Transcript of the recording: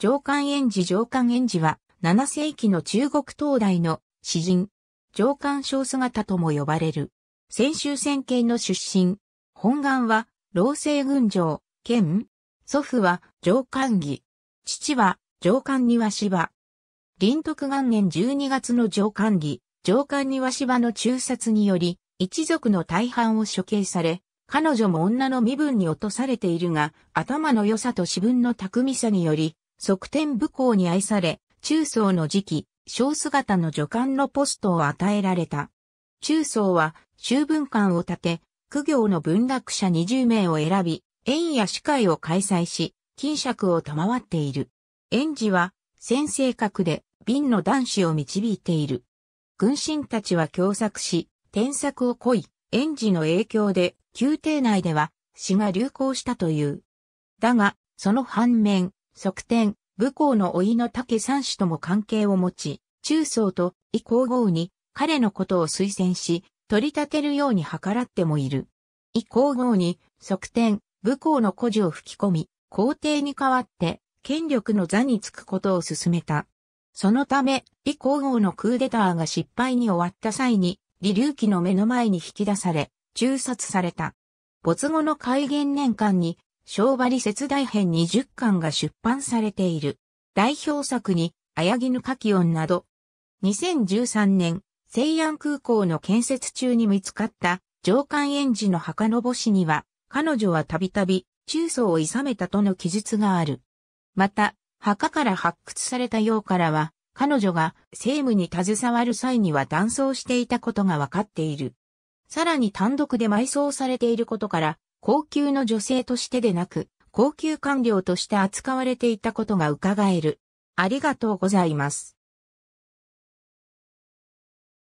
上官園寺上官園寺は、7世紀の中国東大の詩人、上官小姿とも呼ばれる。先週戦系の出身。本願は、老成群上、兼、祖父は上官義。父は上官庭芝。林徳元年12月の上官義、上官庭芝の中殺により、一族の大半を処刑され、彼女も女の身分に落とされているが、頭の良さと私分の巧みさにより、側天武功に愛され、中層の時期、小姿の助官のポストを与えられた。中層は、修文館を建て、苦行の文学者20名を選び、園や司会を開催し、金尺を賜っている。園児は、先生格で、瓶の男子を導いている。軍神たちは共作し、添削を恋、園児の影響で、宮廷内では、詩が流行したという。だが、その反面、側転、武功の老いの竹三種とも関係を持ち、中層と伊皇后に彼のことを推薦し、取り立てるように計らってもいる。伊皇后に側転、武功の孤児を吹き込み、皇帝に代わって権力の座につくことを進めた。そのため、伊皇后のクーデターが失敗に終わった際に、李隆基の目の前に引き出され、中殺された。没後の戒厳年間に、小針切大編20巻が出版されている。代表作に、綾ぬかき音など、2013年、西安空港の建設中に見つかった上官園児の墓の墓誌には、彼女はたびたび中層を諌めたとの記述がある。また、墓から発掘されたようからは、彼女が政務に携わる際には断層していたことがわかっている。さらに単独で埋葬されていることから、高級の女性としてでなく、高級官僚として扱われていたことが伺える。ありがとうございます。